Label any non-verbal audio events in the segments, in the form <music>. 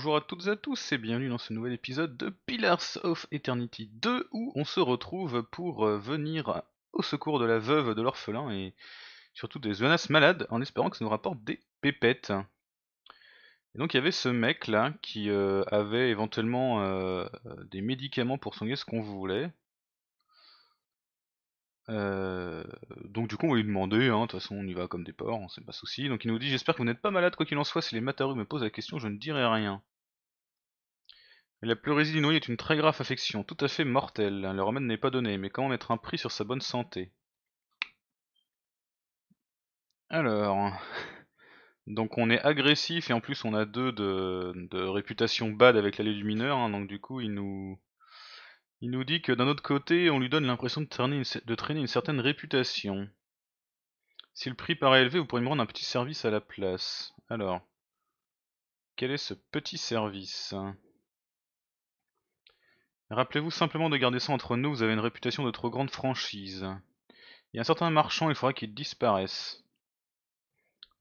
bonjour à toutes et à tous et bienvenue dans ce nouvel épisode de Pillars of Eternity 2 où on se retrouve pour euh, venir au secours de la veuve de l'orphelin et surtout des zonas malades en espérant que ça nous rapporte des pépettes. Et donc il y avait ce mec là qui euh, avait éventuellement euh, des médicaments pour soigner ce qu'on voulait. donc du coup on va lui demander, hein, de toute façon on y va comme des porcs, hein, c'est pas souci. Donc il nous dit j'espère que vous n'êtes pas malade quoi qu'il en soit, si les Matarus me posent la question je ne dirai rien. La pleurésie du noyé est une très grave affection, tout à fait mortelle. Le remède n'est pas donné, mais comment mettre un prix sur sa bonne santé Alors... Donc on est agressif et en plus on a deux de, réputation bad avec l'allée du mineur, hein, donc du coup il nous... Il nous dit que d'un autre côté, on lui donne l'impression de, de traîner une certaine réputation. Si le prix paraît élevé, vous pourriez me rendre un petit service à la place. Alors, quel est ce petit service Rappelez-vous simplement de garder ça entre nous, vous avez une réputation de trop grande franchise. Il y a un certain marchand, il faudra qu'il disparaisse.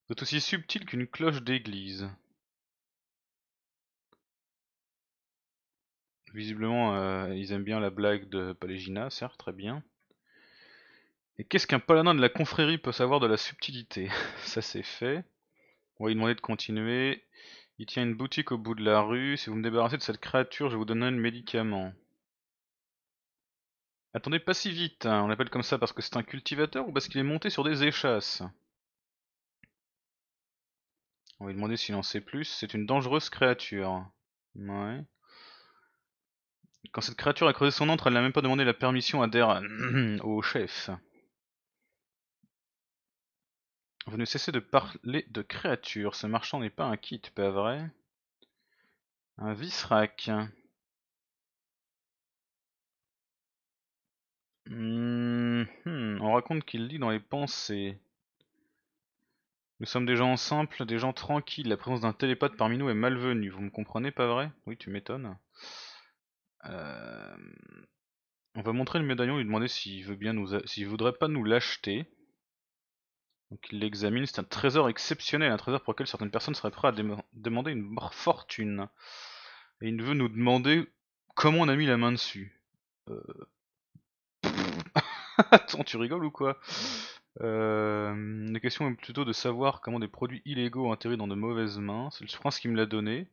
Vous aussi subtil qu'une cloche d'église. Visiblement, euh, ils aiment bien la blague de Palégina, certes, très bien. Et qu'est-ce qu'un paladin de la confrérie peut savoir de la subtilité <laughs> Ça c'est fait. On va lui demander de continuer. Il tient une boutique au bout de la rue. Si vous me débarrassez de cette créature, je vous donnerai un médicament. Attendez pas si vite. Hein. On l'appelle comme ça parce que c'est un cultivateur ou parce qu'il est monté sur des échasses On va lui demander s'il en sait plus. C'est une dangereuse créature. Ouais. Quand cette créature a creusé son antre, elle n'a même pas demandé la permission à Der, <clears throat> au chef. Vous ne cessez de parler de créatures. Ce marchand n'est pas un kit, pas vrai Un visrac. Mmh, on raconte qu'il lit dans les pensées. Nous sommes des gens simples, des gens tranquilles. La présence d'un télépathe parmi nous est malvenue. Vous me comprenez, pas vrai Oui, tu m'étonnes. Euh, on va montrer le médaillon et lui demander s'il veut bien s'il voudrait pas nous l'acheter. Donc il l'examine, c'est un trésor exceptionnel, un trésor pour lequel certaines personnes seraient prêtes à demander une fortune. Et il veut nous demander comment on a mis la main dessus. Euh. <laughs> Attends, tu rigoles ou quoi euh, La question est plutôt de savoir comment des produits illégaux ont atterri dans de mauvaises mains. C'est le prince qui me l'a donné.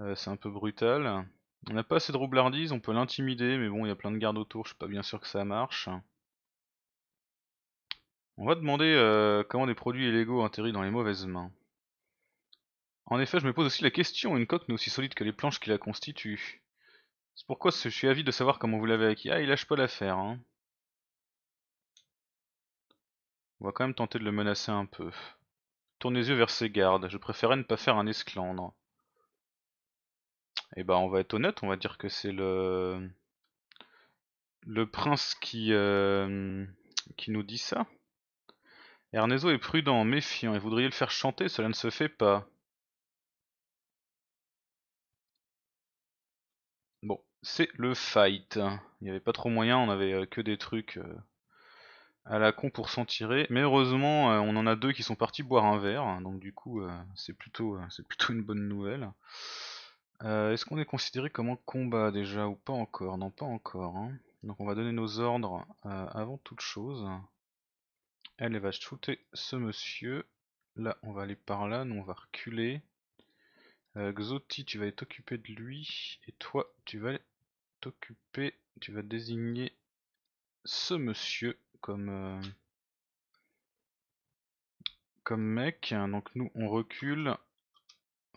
Euh, c'est un peu brutal. On n'a pas assez de roublardise, on peut l'intimider, mais bon, il y a plein de gardes autour, je suis pas bien sûr que ça marche. On va demander euh, comment des produits illégaux atterrissent dans les mauvaises mains. En effet, je me pose aussi la question, une coque n'est aussi solide que les planches qui la constituent. C'est pourquoi je suis avide de savoir comment vous l'avez acquis. Ah, il lâche pas l'affaire, hein. On va quand même tenter de le menacer un peu. tournez les yeux vers ses gardes, je préférais ne pas faire un esclandre. Eh bah on va être honnête, on va dire que c'est le... Le prince qui euh, nous dit ça. Ernesto est prudent, méfiant, et voudriez le faire chanter, cela ne se fait pas. Bon, c'est le fight. Il n'y avait pas trop moyen, on avait euh, que des trucs euh, à la con pour s'en tirer. Mais heureusement, euh, on en a deux qui sont partis boire un verre, donc du coup, c'est plutôt, une bonne nouvelle. Est-ce qu'on est considéré comme en combat déjà ou pas encore Non, pas encore. Hein. Donc on va donner nos ordres avant toute chose. Elle, va shooter ce monsieur. Là, on va aller par là. Nous, on va reculer. Euh, Xoti, tu vas t'occuper de lui. Et toi, tu vas t'occuper. Tu vas désigner ce monsieur comme, euh, comme mec. Donc, nous, on recule.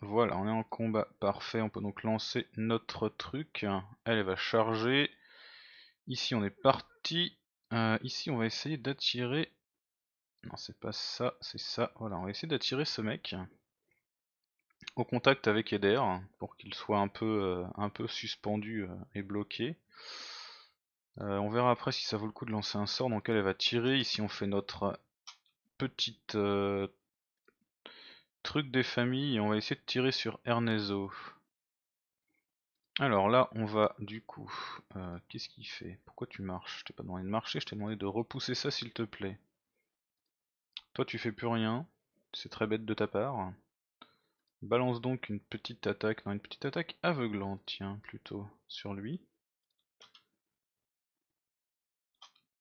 Voilà, on est en combat parfait. On peut donc lancer notre truc. Elle, va charger. Ici, on est parti. Euh, ici, on va essayer d'attirer non, c'est pas ça, c'est ça. Voilà, on va essayer d'attirer ce mec au contact avec Eder pour qu'il soit un peu, euh, un peu suspendu euh, et bloqué. Euh, on verra après si ça vaut le coup de lancer un sort dans lequel elle va tirer. Ici, on fait notre petite truc des familles et on va essayer de tirer sur Ernezo. Alors là, on va du coup. Qu'est-ce qu'il fait Pourquoi tu marches Je t'ai pas demandé de marcher, je t'ai demandé de repousser ça s'il te plaît. Toi tu fais plus rien, c'est très bête de ta part. Balance donc une petite attaque, non une petite attaque aveuglante, tiens, plutôt, sur lui.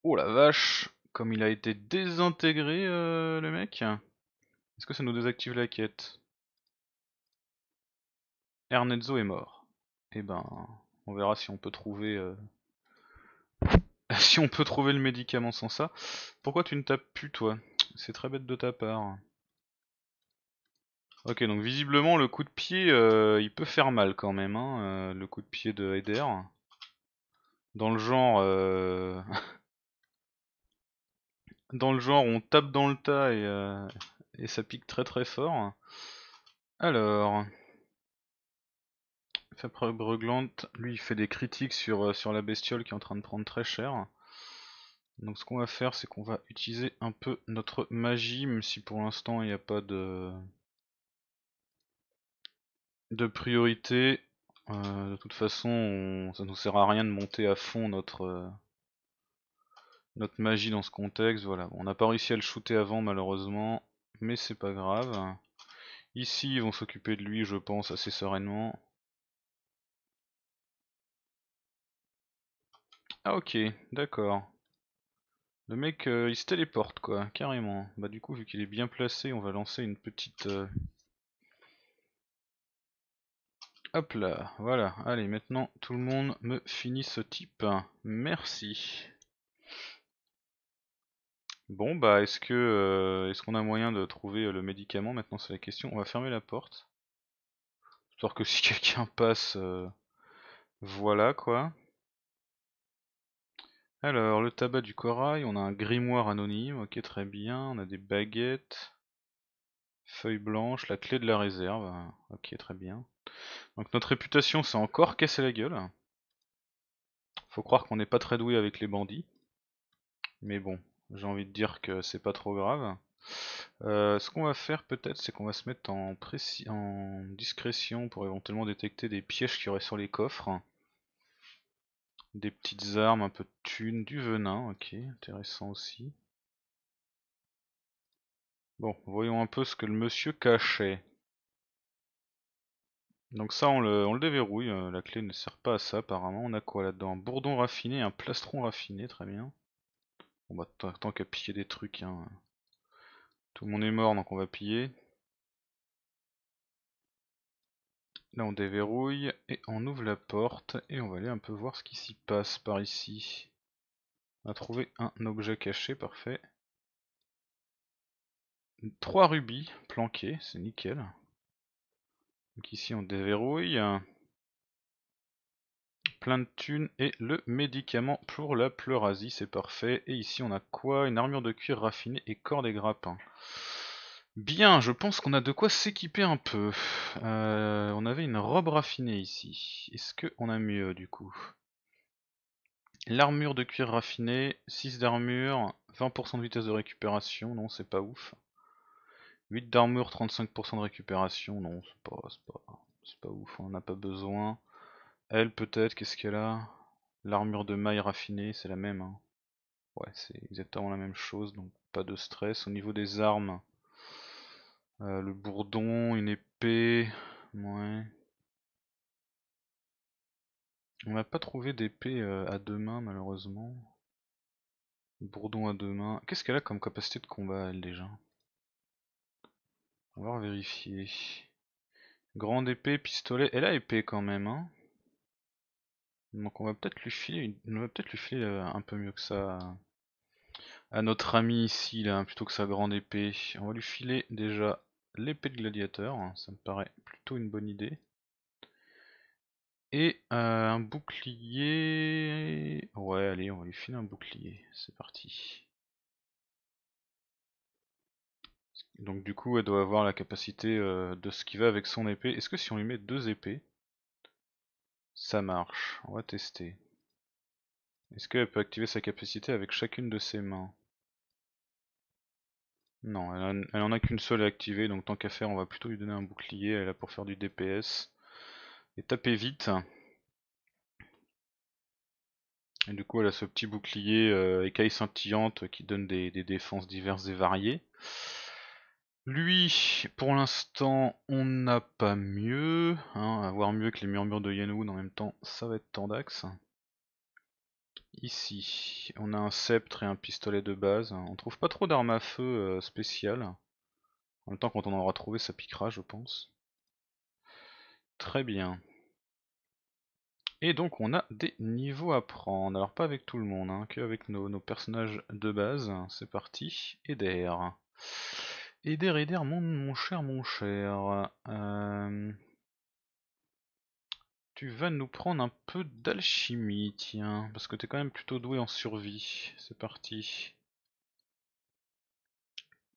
Oh la vache, comme il a été désintégré euh, le mec. Est-ce que ça nous désactive la quête Ernezzo est mort. Eh ben, on verra si on peut trouver... Euh, <laughs> si on peut trouver le médicament sans ça. Pourquoi tu ne tapes plus toi c'est très bête de ta part. Ok, donc visiblement le coup de pied, euh, il peut faire mal quand même, hein, euh, le coup de pied de Eder. Dans le genre... Euh, <laughs> dans le genre, on tape dans le tas et, ça pique très très fort. Alors... Fabre lui, il fait des critiques sur, sur la bestiole qui est en train de prendre très cher. Donc ce qu'on va faire, c'est qu'on va utiliser un peu notre magie, même si pour l'instant il n'y a pas de, de priorité. Euh, de toute façon, ça ça nous sert à rien de monter à fond notre, notre magie dans ce contexte. Voilà, on n'a pas réussi à le shooter avant malheureusement, mais c'est pas grave. Ici, ils vont s'occuper de lui, je pense, assez sereinement. Ah ok, d'accord. Le mec euh, il se téléporte quoi, carrément. Bah du coup vu qu'il est bien placé on va lancer une petite... Euh, Hop là, voilà. Allez maintenant tout le monde me finit ce type. Merci. Bon bah est-ce que euh, est-ce qu'on a moyen de trouver le médicament maintenant c'est la question. On va fermer la porte. Histoire que si <laughs> quelqu'un passe... voilà quoi. Alors, le tabac du corail, on a un grimoire anonyme, ok très bien, on a des baguettes, feuilles blanches, la clé de la réserve, ok très bien. Donc notre réputation c'est encore casser la gueule. Faut croire qu'on n'est pas très doué avec les bandits. Mais bon, j'ai envie de dire que c'est pas trop grave. Euh, ce qu'on va faire peut-être c'est qu'on va se mettre en, en discrétion pour éventuellement détecter des pièges qu'il y aurait sur les coffres. Des petites armes, un peu de thunes, du venin, ok, intéressant aussi. Bon, voyons un peu ce que le monsieur cachait. Donc ça, on le, déverrouille, euh, la clé ne sert pas à ça apparemment. On a quoi là-dedans Un bourdon raffiné, un plastron raffiné, très bien. On va bah, tant qu'à piller des trucs, hein. tout le monde est mort donc on va piller. Là on déverrouille et on ouvre la porte et on va aller un peu voir ce qui s'y passe par ici. On a trouvé un objet caché, parfait. Trois rubis planqués, c'est nickel. Donc ici on déverrouille. Plein de thunes et le médicament pour la pleurasie, c'est parfait. Et ici on a quoi Une armure de cuir raffinée et corps des grappins. Bien, je pense qu'on a de quoi s'équiper un peu. Euh, on avait une robe raffinée ici. Est-ce qu'on a mieux du coup L'armure de cuir raffinée 6 d'armure, 20% de vitesse de récupération, non c'est pas ouf. 8 d'armure, 35% de récupération, non c'est pas, pas, pas ouf, on n'a pas besoin. Elle peut-être, qu'est-ce qu'elle a L'armure de maille raffinée, c'est la même. Hein. Ouais, c'est exactement la même chose, donc pas de stress. Au niveau des armes, euh, le bourdon, une épée. Ouais. On va pas trouver d'épée euh, à deux mains malheureusement. bourdon à deux mains. Qu'est-ce qu'elle a comme capacité de combat elle déjà On va vérifier. Grande épée, pistolet. Elle a épée quand même hein. Donc on va peut-être lui filer, on va peut-être lui filer euh, un peu mieux que ça à notre ami ici, plutôt que sa grande épée. On va lui filer déjà l'épée de gladiateur, hein, ça me paraît plutôt une bonne idée. Et euh, un bouclier... Ouais, allez, on va lui filer un bouclier, c'est parti. Donc du coup, elle doit avoir la capacité euh, de ce qui va avec son épée. Est-ce que si on lui met deux épées, ça marche On va tester. Est-ce qu'elle peut activer sa capacité avec chacune de ses mains non, elle, n'en en a qu'une seule à activer, donc tant qu'à faire, on va plutôt lui donner un bouclier. Elle est là pour faire du DPS et taper vite. Et du coup, elle a ce petit bouclier euh, écaille scintillante qui donne des, défenses diverses et variées. Lui, pour l'instant, on n'a pas mieux. avoir hein, mieux que les murmures de Yenwood en même temps, ça va être Tandax. Ici, on a un sceptre et un pistolet de base. On trouve pas trop d'armes à feu euh, spéciales. En même temps, quand on en aura trouvé, ça piquera, je pense. Très bien. Et donc on a des niveaux à prendre. Alors pas avec tout le monde, hein, que avec nos, personnages de base. C'est parti. Eder. Eder, Eder, mon, mon cher, mon cher. Euh... Tu vas nous prendre un peu d'alchimie, tiens, parce que t'es quand même plutôt doué en survie. C'est parti.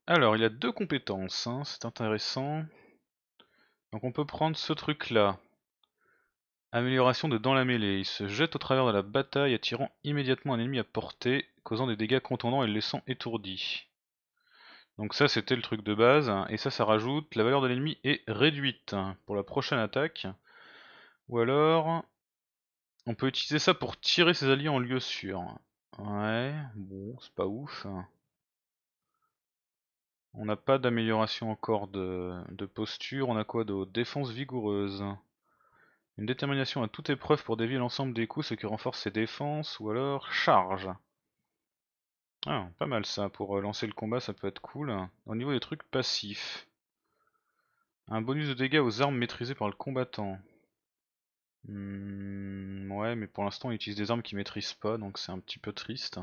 Alors, il y a deux compétences, hein, c'est intéressant. Donc on peut prendre ce truc-là. Amélioration de dans la mêlée. Il se jette au travers de la bataille, attirant immédiatement un ennemi à portée, causant des dégâts contondants et le laissant étourdi. Donc ça c'était le truc de base, hein, et ça ça rajoute la valeur de l'ennemi est réduite hein, pour la prochaine attaque. Ou alors, on peut utiliser ça pour tirer ses alliés en lieu sûr. Ouais, bon, c'est pas ouf. On n'a pas d'amélioration encore de, posture, on a quoi de défense vigoureuse Une détermination à toute épreuve pour dévier l'ensemble des coups, ce qui renforce ses défenses, ou alors charge. Ah, pas mal ça, pour euh, lancer le combat ça peut être cool. Au niveau des trucs passifs. Un bonus de dégâts aux armes maîtrisées par le combattant. Hmm, ouais, mais pour l'instant, il utilise des armes qu'il maîtrise pas, donc c'est un petit peu triste.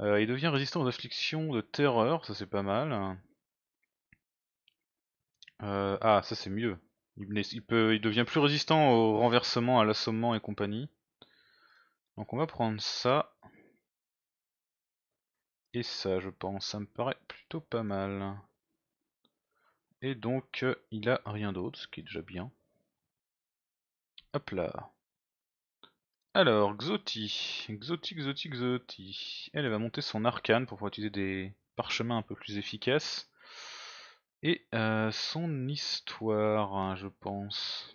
Euh, il devient résistant aux afflictions de terreur, ça c'est pas mal. Euh, ah, ça c'est mieux. Il, peut, il devient plus résistant au renversement, à l'assommement et compagnie. Donc on va prendre ça. Et ça, je pense, ça me paraît plutôt pas mal. Et donc, euh, il a rien d'autre, ce qui est déjà bien. Hop là. Alors, Xoti. Xoti, Xoti, Xoti. Elle, va monter son arcane pour pouvoir utiliser des parchemins un peu plus efficaces. Et euh, son histoire, hein, je pense.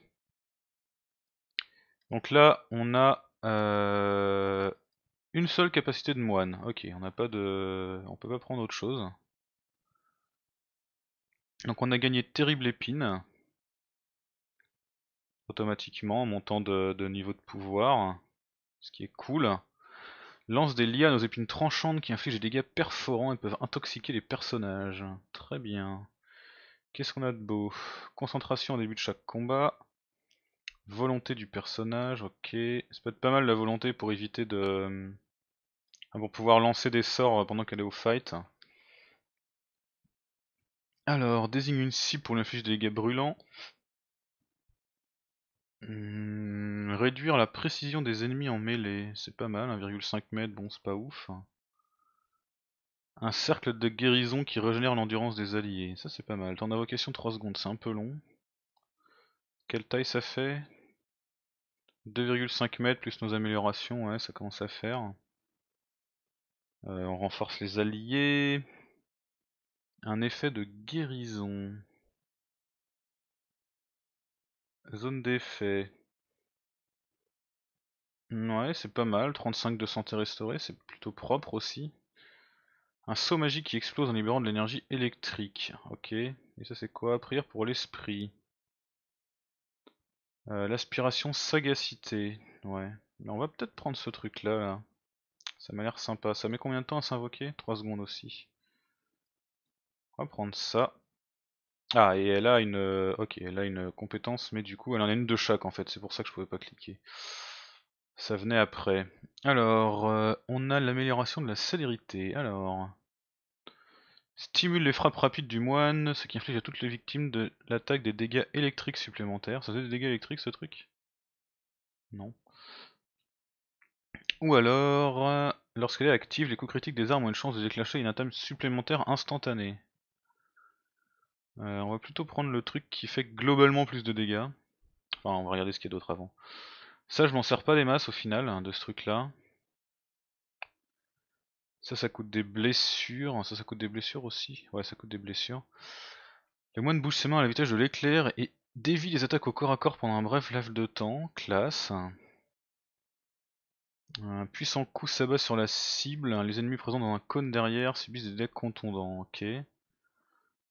Donc là, on a euh, une seule capacité de moine. Ok, on n'a pas de, on peut pas prendre autre chose. Donc on a gagné terrible épine automatiquement en montant de, niveau de pouvoir, ce qui est cool. Lance des lianes aux épines tranchantes qui infligent des dégâts perforants et peuvent intoxiquer les personnages. Très bien. Qu'est-ce qu'on a de beau Concentration au début de chaque combat. Volonté du personnage, ok. Ça peut être pas mal la volonté pour éviter de... Ah, pour pouvoir lancer des sorts pendant qu'elle est au fight. Alors, désigne une cible pour l'inflige des dégâts brûlants. Mmh, réduire la précision des ennemis en mêlée, c'est pas mal, 1,5 m bon c'est pas ouf. Hein. Un cercle de guérison qui régénère l'endurance des alliés, ça c'est pas mal. T'en d'invocation 3 secondes, c'est un peu long. Quelle taille ça fait 2,5 mètres plus nos améliorations, ouais ça commence à faire. Euh, on renforce les alliés. Un effet de guérison. Zone d'effet. Ouais, c'est pas mal. 35 de santé restaurée, c'est plutôt propre aussi. Un saut magique qui explose en libérant de l'énergie électrique. Ok. Et ça, c'est quoi Prière pour l'esprit. Euh, l'aspiration sagacité. Ouais. on va peut-être prendre ce truc-là. Là. Ça m'a l'air sympa. Ça met combien de temps à s'invoquer 3 secondes aussi. On va prendre ça. Ah, et elle a une. Euh, ok, elle a une compétence, mais du coup, elle en a une de chaque en fait, c'est pour ça que je pouvais pas cliquer. Ça venait après. Alors, euh, on a l'amélioration de la célérité. Alors. Stimule les frappes rapides du moine, ce qui inflige à toutes les victimes de l'attaque des dégâts électriques supplémentaires. Ça fait des dégâts électriques ce truc Non. Ou alors, euh, lorsqu'elle est active, les coups critiques des armes ont une chance de déclencher une attaque supplémentaire instantanée. Euh, on va plutôt prendre le truc qui fait globalement plus de dégâts. Enfin, on va regarder ce qu'il y a d'autre avant. Ça, je m'en sers pas des masses au final, hein, de ce truc-là. Ça, ça coûte des blessures. Ça, ça coûte des blessures aussi. Ouais, ça coûte des blessures. Le moine bouge ses mains à la vitesse de l'éclair et dévie les attaques au corps à corps pendant un bref laps de temps. Classe. Un puissant coup s'abat sur la cible. Les ennemis présents dans un cône derrière subissent des dégâts contondants. Ok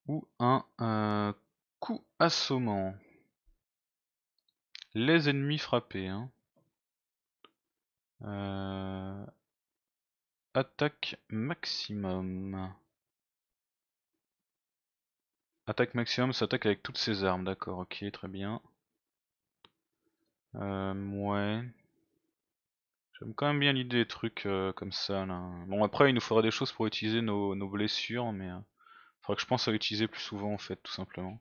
ou un euh, coup assommant. Les ennemis frappés. Hein. Euh, attaque maximum. Attaque maximum s'attaque avec toutes ses armes, d'accord, ok, très bien. Euh, J'aime quand même bien l'idée des trucs euh, comme ça là. Bon après il nous faudrait des choses pour utiliser nos blessures mais que je pense à l'utiliser plus souvent en fait, tout simplement.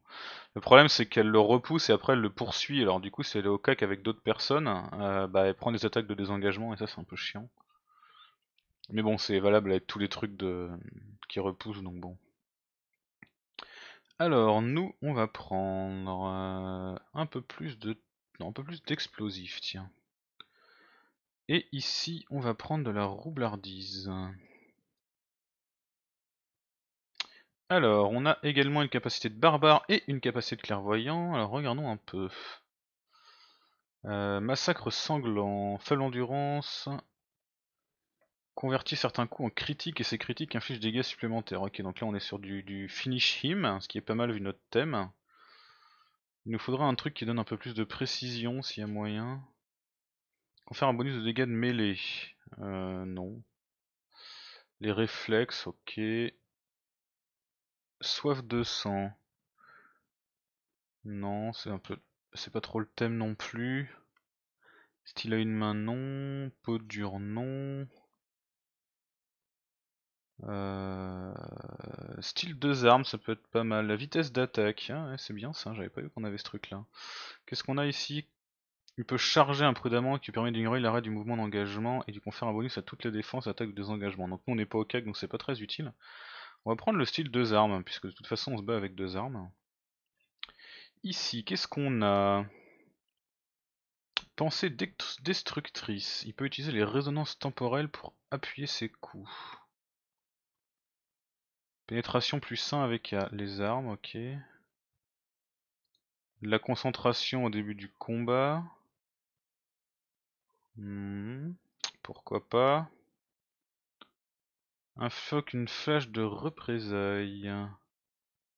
Le problème c'est qu'elle le repousse et après elle le poursuit. Alors du coup, c'est le est au avec d'autres personnes, euh, bah, elle prend des attaques de désengagement et ça c'est un peu chiant. Mais bon, c'est valable avec tous les trucs de... qui repoussent, donc bon. Alors, nous, on va prendre euh, un peu plus de... Non, un peu plus d'explosifs, tiens. Et ici, on va prendre de la roublardise. Alors, on a également une capacité de barbare et une capacité de clairvoyant. Alors, regardons un peu. Euh, massacre sanglant, faible endurance, convertit certains coups en critiques et ces critiques infligent des dégâts supplémentaires. Ok, donc là on est sur du, finish him, ce qui est pas mal vu notre thème. Il nous faudra un truc qui donne un peu plus de précision s'il y a moyen. fait un bonus de dégâts de mêlée. Euh, non. Les réflexes, ok. Soif de sang. Non, c'est un peu. C'est pas trop le thème non plus. Style à une main, non. Peau dure, non. Euh, style deux armes, ça peut être pas mal. La vitesse d'attaque, hein, c'est bien ça, j'avais pas vu qu'on avait ce truc là. Qu'est-ce qu'on a ici Il peut charger imprudemment qui permet d'ignorer l'arrêt du mouvement d'engagement et lui confère un bonus à toutes les défenses, attaques ou désengagements. Donc nous on n'est pas au CAC donc c'est pas très utile. On va prendre le style deux armes, puisque de toute façon on se bat avec deux armes. Ici, qu'est-ce qu'on a Pensée destructrice. Il peut utiliser les résonances temporelles pour appuyer ses coups. Pénétration plus sain avec euh, les armes, ok. La concentration au début du combat. Hmm, pourquoi pas. Un une flèche de représailles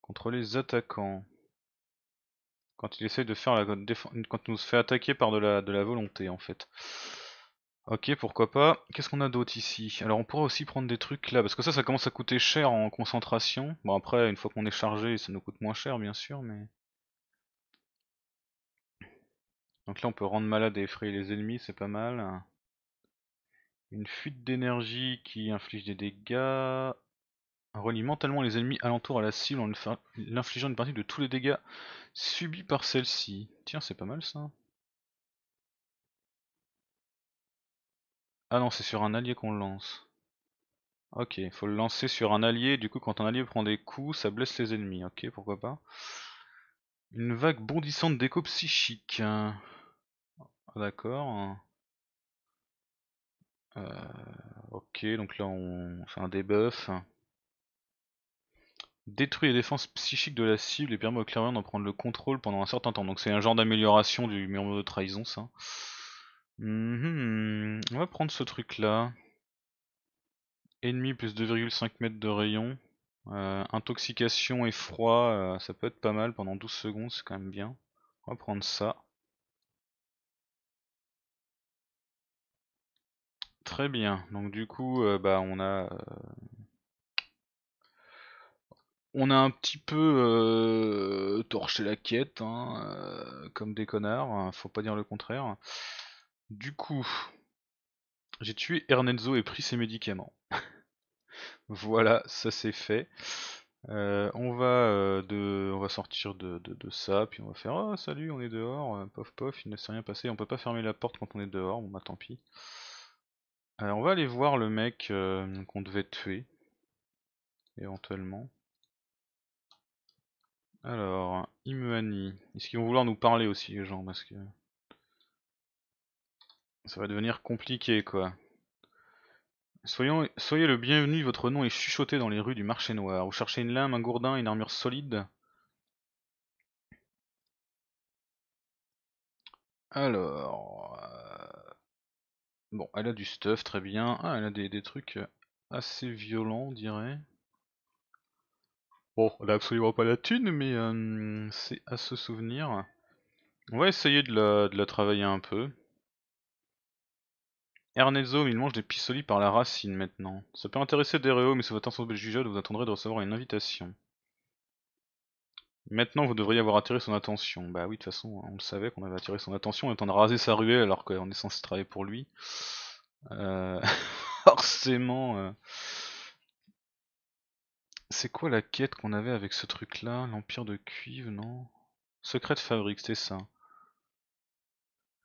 contre les attaquants. Quand il essaye de faire la quand il nous fait attaquer par de la, de la volonté en fait. Ok, pourquoi pas. Qu'est-ce qu'on a d'autre ici Alors on pourrait aussi prendre des trucs là, parce que ça, ça commence à coûter cher en concentration. Bon après, une fois qu'on est chargé, ça nous coûte moins cher bien sûr, mais... Donc là on peut rendre malade et effrayer les ennemis, c'est pas mal. Une fuite d'énergie qui inflige des dégâts. Relie mentalement les ennemis alentours à la cible en l'infligeant une partie de tous les dégâts subis par celle-ci. Tiens, c'est pas mal ça. Ah non, c'est sur un allié qu'on le lance. Ok, il faut le lancer sur un allié. Du coup, quand un allié prend des coups, ça blesse les ennemis. Ok, pourquoi pas. Une vague bondissante d'écho psychique. Ah, d'accord. Euh, ok, donc là on fait un debuff. Détruit les défenses psychiques de la cible et permet au clairvoyant d'en prendre le contrôle pendant un certain temps. Donc c'est un genre d'amélioration du murmure de trahison, ça. Mhm. on va prendre ce truc là. Ennemi plus 2,5 mètres de rayon. Euh, intoxication et froid, euh, ça peut être pas mal pendant 12 secondes, c'est quand même bien. On va prendre ça. Très bien. Donc du coup, euh, bah, on a euh, on a un petit peu euh, torché la quête, hein, comme des connards, hein, faut pas dire le contraire. Du coup, j'ai tué Ernenzo et pris ses médicaments. <laughs> voilà, ça c'est fait. on, va, sortir de, de, ça, puis on va faire Oh salut, on est dehors, pof pof, il ne s'est rien passé, on peut pas fermer la porte quand on est dehors, bon bah tant pis. Alors euh, on va aller voir le mec euh, qu'on devait tuer, éventuellement. Alors, Imuani. Est-ce qu'ils vont vouloir nous parler aussi les gens Parce que ça va devenir compliqué quoi. Soyons, soyez le bienvenu, votre nom est chuchoté dans les rues du marché noir. Vous cherchez une lame, un gourdin, une armure solide Alors, Bon, elle a du stuff, très bien. Ah, elle a des, des trucs euh, assez violents, on dirait. Bon, elle a absolument pas la thune, mais euh, c'est à se souvenir. On va essayer de la, de la travailler un peu. Ernesto, il mange des pissolis par la racine maintenant. Ça peut intéresser Dereo, mais si votre intention de vous attendrez de recevoir une invitation. Maintenant, vous devriez avoir attiré son attention. Bah oui, de toute façon, hein, on le savait qu'on avait attiré son attention, en étant de raser sa ruée alors qu'on est censé travailler pour lui. Euh, <laughs> forcément. Euh. C'est quoi la quête qu'on avait avec ce truc-là L'Empire de Cuivre, non Secret de fabrique, c'est ça.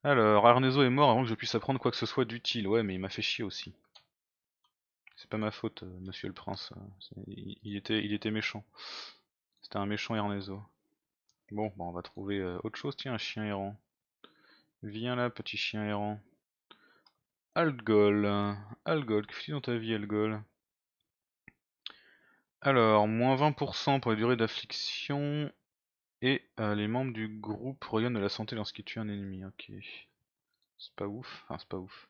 Alors, Arnezo est mort avant que je puisse apprendre quoi que ce soit d'utile. Ouais, mais il m'a fait chier aussi. C'est pas ma faute, euh, monsieur le prince. Hein. Il était, il était méchant un méchant Ernesto. Bon, bah, on va trouver euh, autre chose. Tiens, un chien errant. Viens là, petit chien errant. Algol. Algol, que tu tu dans ta vie, Algol Alors, moins 20% pour la durée d'affliction. Et euh, les membres du groupe rayonnent de la santé lorsqu'ils tuent un ennemi. Ok. C'est pas ouf. Enfin, c'est pas ouf.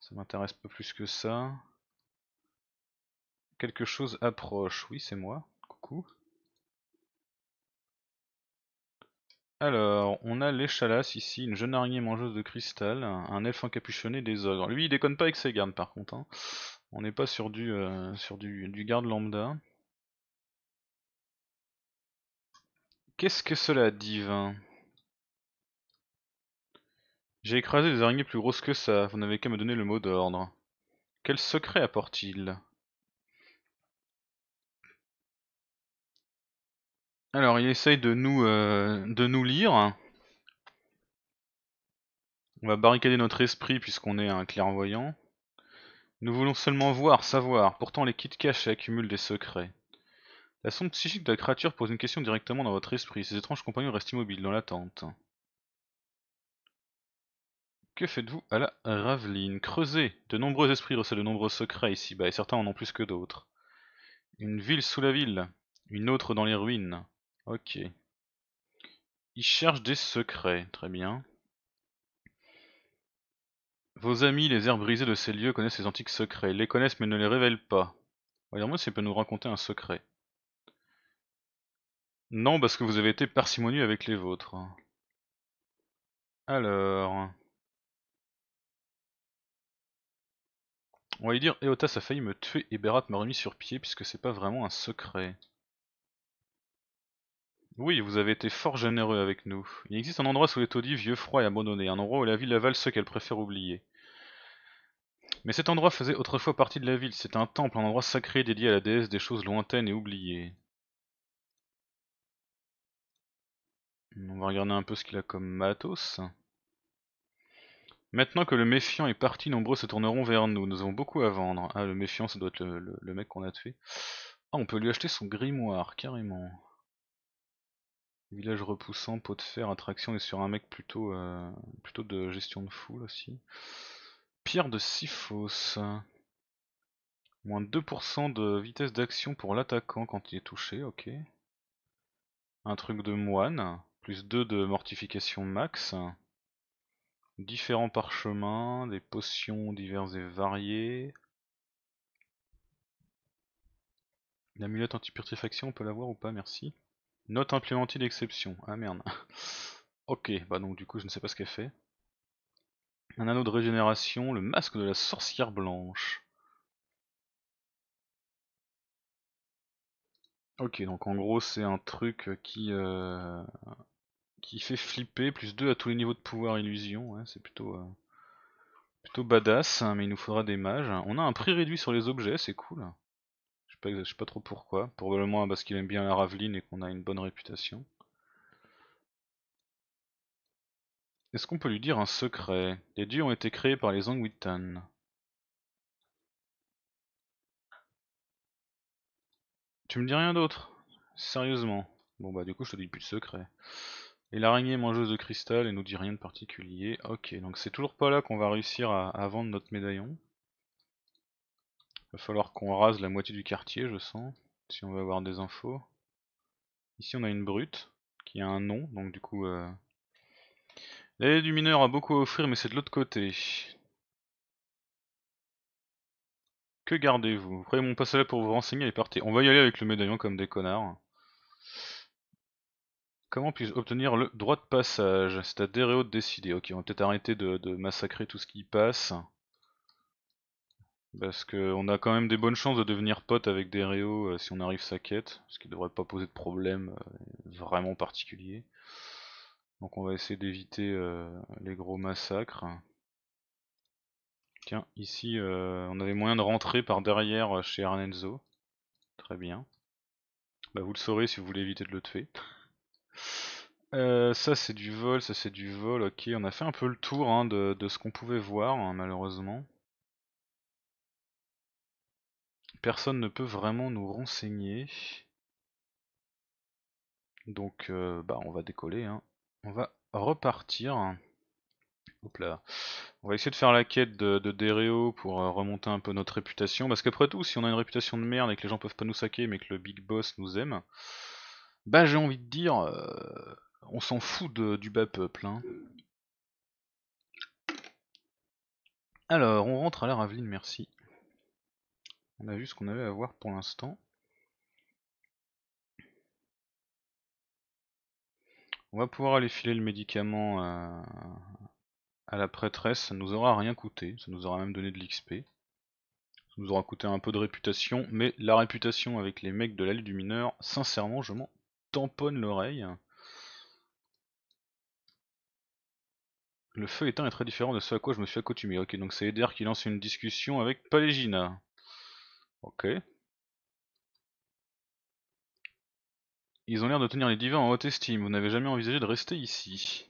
Ça m'intéresse pas plus que ça. Quelque chose approche. Oui, c'est moi. Coucou. Alors, on a l'échalas ici, une jeune araignée mangeuse de cristal, un elfe encapuchonné, des ogres. Lui, il déconne pas avec ses gardes par contre. Hein. On n'est pas sur du, euh, sur du, du garde lambda. Qu'est-ce que cela, divin J'ai écrasé des araignées plus grosses que ça, vous n'avez qu'à me donner le mot d'ordre. Quel secret apporte-t-il Alors, il essaye de nous, euh, de nous lire. On va barricader notre esprit puisqu'on est un clairvoyant. Nous voulons seulement voir, savoir. Pourtant, les kits cachent accumulent des secrets. La sonde psychique de la créature pose une question directement dans votre esprit. ces étranges compagnons restent immobiles dans l'attente. Que faites-vous à la Raveline Creusez De nombreux esprits recèlent de nombreux secrets ici-bas, et certains en ont plus que d'autres. Une ville sous la ville, une autre dans les ruines. Ok. Il cherche des secrets, très bien. Vos amis, les airs brisés de ces lieux, connaissent ces antiques secrets. les connaissent mais ne les révèlent pas. Voyons moi s'il peut nous raconter un secret. Non, parce que vous avez été parcimonieux avec les vôtres. Alors... On va lui dire, Eotas eh, a failli me tuer et Berat m'a remis sur pied puisque c'est pas vraiment un secret. Oui, vous avez été fort généreux avec nous. Il existe un endroit sous les taudis vieux, froid et abandonné, un endroit où la ville avale ceux qu'elle préfère oublier. Mais cet endroit faisait autrefois partie de la ville, c'est un temple, un endroit sacré dédié à la déesse des choses lointaines et oubliées. On va regarder un peu ce qu'il a comme matos. Maintenant que le méfiant est parti, nombreux se tourneront vers nous. Nous avons beaucoup à vendre. Ah, le méfiant, ça doit être le, le mec qu'on a tué. Ah, on peut lui acheter son grimoire, carrément. Village repoussant, pot de fer, attraction et sur un mec plutôt, euh, plutôt de gestion de foule aussi. Pierre de Siphos. Moins 2% de vitesse d'action pour l'attaquant quand il est touché, ok. Un truc de moine, plus 2 de mortification max. Différents parchemins, des potions diverses et variées. L'amulette anti on peut l'avoir ou pas, merci. Note implémentée d'exception. Ah merde. <laughs> ok, bah donc du coup je ne sais pas ce qu'elle fait. Un anneau de régénération, le masque de la sorcière blanche. Ok, donc en gros c'est un truc qui, euh, qui fait flipper, plus 2 à tous les niveaux de pouvoir illusion, c'est plutôt, euh, plutôt badass, hein, mais il nous faudra des mages. On a un prix réduit sur les objets, c'est cool je sais pas trop pourquoi. Probablement parce qu'il aime bien la Raveline et qu'on a une bonne réputation. Est-ce qu'on peut lui dire un secret Les dieux ont été créés par les Angwitan. Tu me dis rien d'autre Sérieusement Bon bah du coup je te dis plus de secret. Et l'araignée mangeuse de cristal et nous dit rien de particulier. Ok, donc c'est toujours pas là qu'on va réussir à vendre notre médaillon. Va falloir qu'on rase la moitié du quartier, je sens, si on veut avoir des infos. Ici, on a une brute qui a un nom, donc du coup. Euh... L'allée du mineur a beaucoup à offrir, mais c'est de l'autre côté. Que gardez-vous Vous mon passage pour vous renseigner et partez. On va y aller avec le médaillon comme des connards. Comment puis-je obtenir le droit de passage C'est à Dereo de décider. Ok, on va peut-être arrêter de massacrer tout ce qui passe. Parce qu'on a quand même des bonnes chances de devenir pote avec Dereo euh, si on arrive sa quête, ce qui devrait pas poser de problème euh, vraiment particulier. Donc on va essayer d'éviter euh, les gros massacres. Tiens, ici on avait moyen de rentrer par derrière chez Arnenzo. Très bien. Bah vous le saurez si vous voulez éviter de le tuer. <laughs> ça c'est du vol, ça c'est du vol, ok, on a fait un peu le tour hein, de, ce qu'on pouvait voir hein, malheureusement. Personne ne peut vraiment nous renseigner. Donc euh, bah, on va décoller. Hein. On va repartir. Hop là. On va essayer de faire la quête de, de pour euh, remonter un peu notre réputation. Parce qu'après tout, si on a une réputation de merde et que les gens peuvent pas nous saquer mais que le Big Boss nous aime, bah j'ai envie de dire, euh, on s'en fout du bas peuple. Hein. Alors, on rentre à la Raveline, merci. On a vu ce qu'on avait à voir pour l'instant. On va pouvoir aller filer le médicament à, la prêtresse, ça nous aura rien coûté, ça nous aura même donné de l'XP. Ça nous aura coûté un peu de réputation, mais la réputation avec les mecs de l'allée du mineur, sincèrement, je m'en tamponne l'oreille. Le feu éteint est très différent de ce à quoi je me suis accoutumé. Ok, donc c'est Eder qui lance une discussion avec Palégina. Ok. Ils ont l'air de tenir les divins en haute estime. Vous n'avez jamais envisagé de rester ici.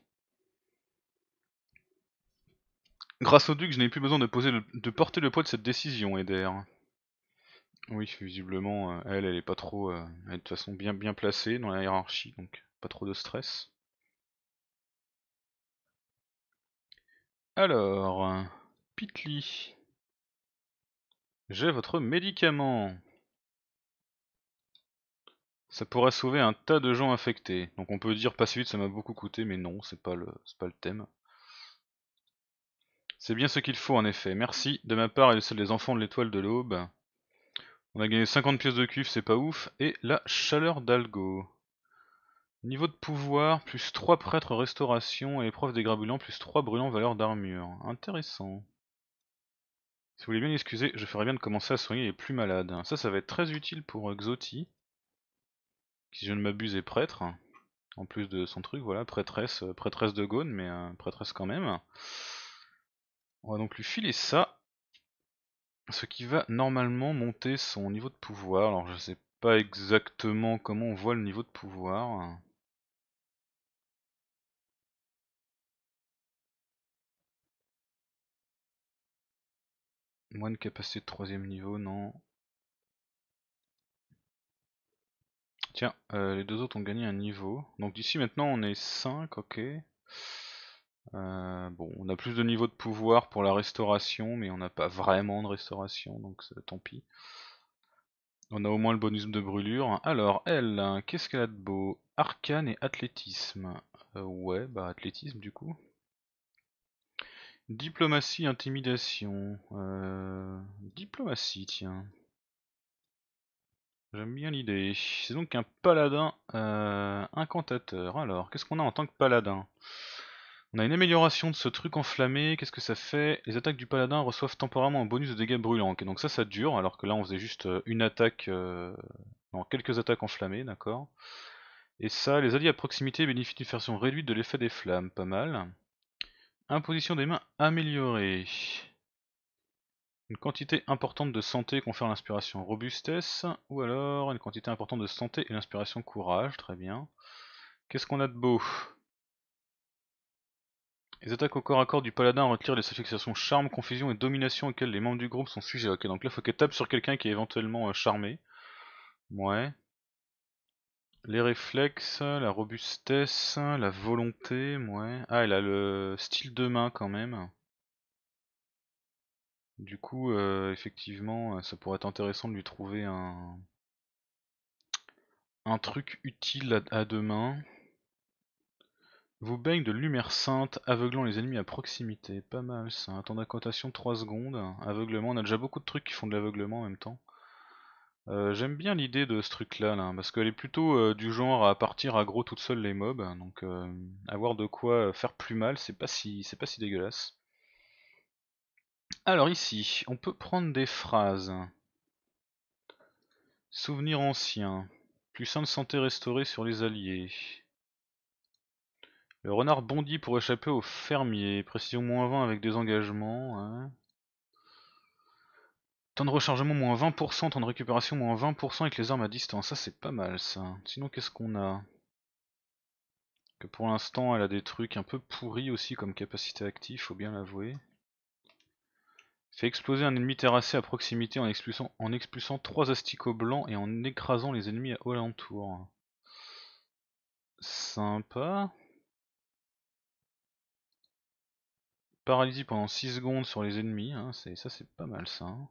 Grâce au duc, je n'ai plus besoin de, poser de, porter le poids de cette décision, Eder. Oui, visiblement, euh, elle, elle est pas trop. Euh, de toute façon bien, bien placée dans la hiérarchie, donc pas trop de stress. Alors, euh, Pitli. J'ai votre médicament Ça pourrait sauver un tas de gens infectés. Donc on peut dire si vite, ça m'a beaucoup coûté, mais non, c'est pas, le, pas le thème. C'est bien ce qu'il faut en effet. Merci de ma part et de celle des enfants de l'étoile de l'aube. On a gagné 50 pièces de cuivre, c'est pas ouf. Et la chaleur d'Algo. Niveau de pouvoir, plus 3 prêtres restauration et épreuve des grabulants, plus 3 brûlants valeur d'armure. Intéressant. Si vous voulez bien excuser, je ferais bien de commencer à soigner les plus malades. Ça, ça va être très utile pour euh, Xoti, qui, si je ne m'abuse, est prêtre. En plus de son truc, voilà, prêtresse, euh, prêtresse de Gaune, mais euh, prêtresse quand même. On va donc lui filer ça. Ce qui va normalement monter son niveau de pouvoir. Alors je ne sais pas exactement comment on voit le niveau de pouvoir. Moins de capacité de troisième niveau, non. Tiens, euh, les deux autres ont gagné un niveau. Donc d'ici maintenant on est 5, ok. Euh, bon, on a plus de niveau de pouvoir pour la restauration, mais on n'a pas vraiment de restauration, donc tant pis. On a au moins le bonus de brûlure. Alors, elle, hein, qu'est-ce qu'elle a de beau Arcane et athlétisme. Euh, ouais, bah athlétisme du coup. Diplomatie, intimidation. Euh, diplomatie, tiens. J'aime bien l'idée. C'est donc un paladin euh, incantateur. Alors, qu'est-ce qu'on a en tant que paladin On a une amélioration de ce truc enflammé. Qu'est-ce que ça fait Les attaques du paladin reçoivent temporairement un bonus de dégâts brûlants. donc ça, ça dure, alors que là, on faisait juste euh, une attaque... Non, quelques attaques enflammées, d'accord. Et ça, les alliés à proximité bénéficient d'une version réduite de l'effet des flammes. Pas mal. Imposition des mains améliorée. Une quantité importante de santé confère l'inspiration robustesse, ou alors une quantité importante de santé et l'inspiration courage, très bien. Qu'est-ce qu'on a de beau Les attaques au corps à corps du paladin retirent les affectations charme, confusion et domination auxquelles les membres du groupe sont sujets. Ok, donc là faut qu'elle tape sur quelqu'un qui est éventuellement euh, charmé. Ouais. Les réflexes, la robustesse, la volonté, ouais. Ah, elle a le style de main quand même. Du coup, euh, effectivement, euh, ça pourrait être intéressant de lui trouver un, un truc utile à, deux mains. Vous baigne de lumière sainte, aveuglant les ennemis à proximité. Pas mal ça. Temps d'incantation 3 secondes. Aveuglement, on a déjà beaucoup de trucs qui font de l'aveuglement en même temps. Euh, j'aime bien l'idée de ce truc là, parce qu'elle est plutôt euh, du genre à partir gros toute seule les mobs, donc euh, avoir de quoi faire plus mal, c'est pas si c'est pas si dégueulasse. Alors ici, on peut prendre des phrases. Souvenir ancien. Plus de santé restaurée sur les alliés. Le renard bondit pour échapper aux fermiers. Précision moins 20 avec des engagements. Hein. Temps de rechargement moins 20%, temps de récupération moins 20% avec les armes à distance. Ça c'est pas mal ça. Sinon qu'est-ce qu'on a Que pour l'instant elle a des trucs un peu pourris aussi comme capacité active, faut bien l'avouer. Fait exploser un ennemi terrassé à proximité en expulsant, en expulsant 3 asticots blancs et en écrasant les ennemis à alentour. Sympa. Paralysie pendant 6 secondes sur les ennemis, hein, ça c'est pas mal ça. Hein.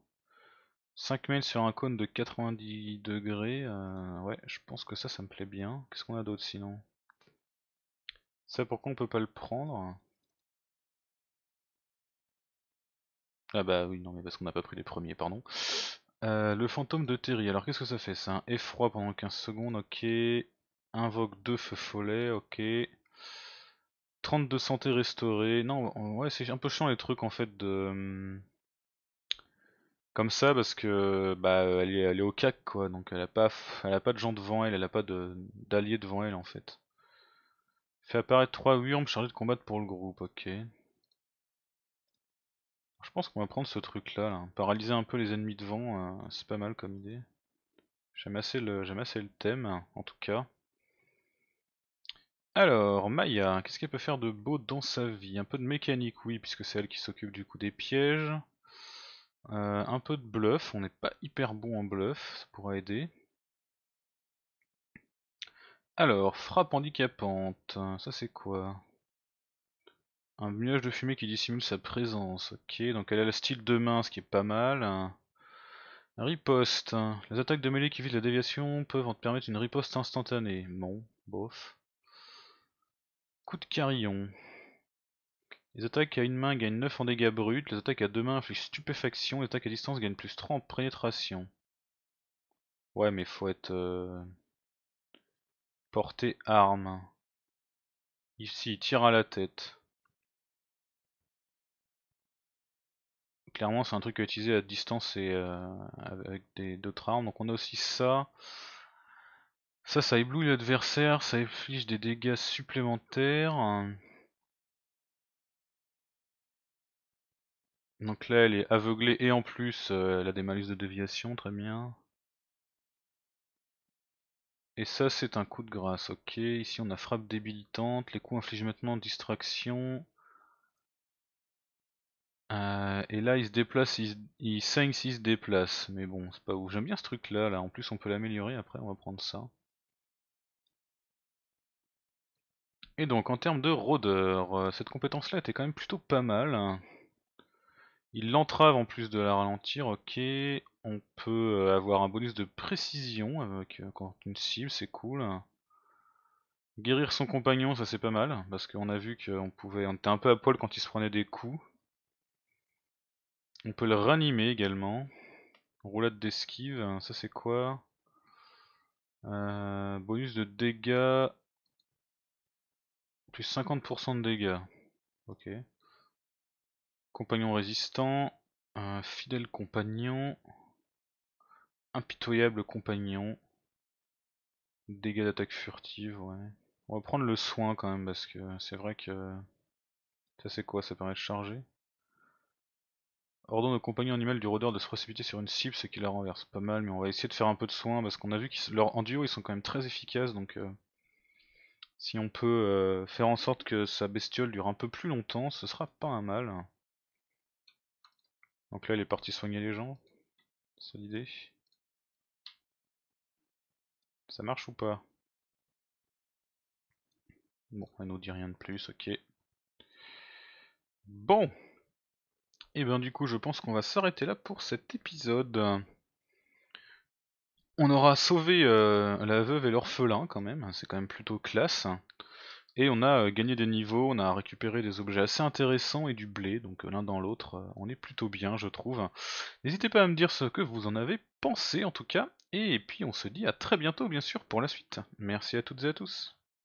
5 mails sur un cône de 90 degrés, euh, ouais, je pense que ça, ça me plaît bien. Qu'est-ce qu'on a d'autre sinon Ça, pourquoi on peut pas le prendre Ah bah oui, non, mais parce qu'on n'a pas pris les premiers, pardon. Euh, le fantôme de Terry, alors qu'est-ce que ça fait C'est un effroi pendant 15 secondes, ok. Invoque deux feux follets, ok. 32 santé restaurée. Non, ouais, c'est un peu chiant les trucs en fait de. Hum, comme ça parce que bah elle est, au cac quoi, donc elle a pas elle a pas de gens devant elle, elle a pas d'alliés devant elle en fait. Fait apparaître 3 urmes chargés de combattre pour le groupe, ok. Je pense qu'on va prendre ce truc là, paralyser un peu les ennemis devant, euh, c'est pas mal comme idée. J'aime assez, le thème, en tout cas. Alors, Maya, qu'est-ce qu'elle peut faire de beau dans sa vie Un peu de mécanique, oui, puisque c'est elle qui s'occupe du coup des pièges. Euh, un peu de bluff, on n'est pas hyper bon en bluff, ça pourra aider. Alors, frappe handicapante, ça c'est quoi Un nuage de fumée qui dissimule sa présence, ok, donc elle a le style de main, ce qui est pas mal. Riposte, les attaques de mêlée qui visent la déviation peuvent en te permettre une riposte instantanée, Bon, bof. Coup de carillon, les attaques à une main gagnent 9 en dégâts bruts, les attaques à deux mains infligent stupéfaction, les attaques à distance gagnent plus 3 en pénétration. Ouais mais faut être... Euh... arme. Ici, il tire à la tête. Clairement c'est un truc à utiliser à distance et euh, avec d'autres armes. Donc on a aussi ça. Ça, ça éblouit l'adversaire, ça inflige des dégâts supplémentaires. Donc là, elle est aveuglée et en plus, euh, elle a des malus de déviation, très bien. Et ça, c'est un coup de grâce, ok. Ici, on a frappe débilitante, les coups infligent maintenant distraction. Euh, et là, il se déplace, il, il saigne s'il se déplace. Mais bon, c'est pas ouf. J'aime bien ce truc-là, là. En plus, on peut l'améliorer après, on va prendre ça. Et donc, en termes de rôdeur, euh, cette compétence-là était quand même plutôt pas mal. Hein. Il l'entrave en plus de la ralentir, ok. On peut euh, avoir un bonus de précision avec euh, quand une cible, c'est cool. Guérir son compagnon, ça c'est pas mal, parce qu'on a vu qu'on pouvait. On était un peu à poil quand il se prenait des coups. On peut le ranimer également. Roulade d'esquive, hein, ça c'est quoi euh, Bonus de dégâts. Plus 50% de dégâts. Ok. Compagnon résistant, un fidèle compagnon, impitoyable compagnon, dégâts d'attaque furtive, ouais. On va prendre le soin quand même parce que c'est vrai que ça c'est quoi Ça permet de charger. Ordonne au compagnon animal du rôdeur de se précipiter sur une cible, ce qui la renverse. Pas mal, mais on va essayer de faire un peu de soin parce qu'on a vu qu'en duo ils sont quand même très efficaces donc euh, si on peut euh, faire en sorte que sa bestiole dure un peu plus longtemps, ce sera pas un mal. Donc là, elle est partie soigner les gens. C'est l'idée. Ça marche ou pas Bon, elle nous dit rien de plus, ok. Bon Et eh bien du coup, je pense qu'on va s'arrêter là pour cet épisode. On aura sauvé euh, la veuve et l'orphelin quand même, c'est quand même plutôt classe. Et on a euh, gagné des niveaux, on a récupéré des objets assez intéressants et du blé, donc euh, l'un dans l'autre, euh, on est plutôt bien je trouve. N'hésitez pas à me dire ce que vous en avez pensé en tout cas, et puis on se dit à très bientôt bien sûr pour la suite. Merci à toutes et à tous.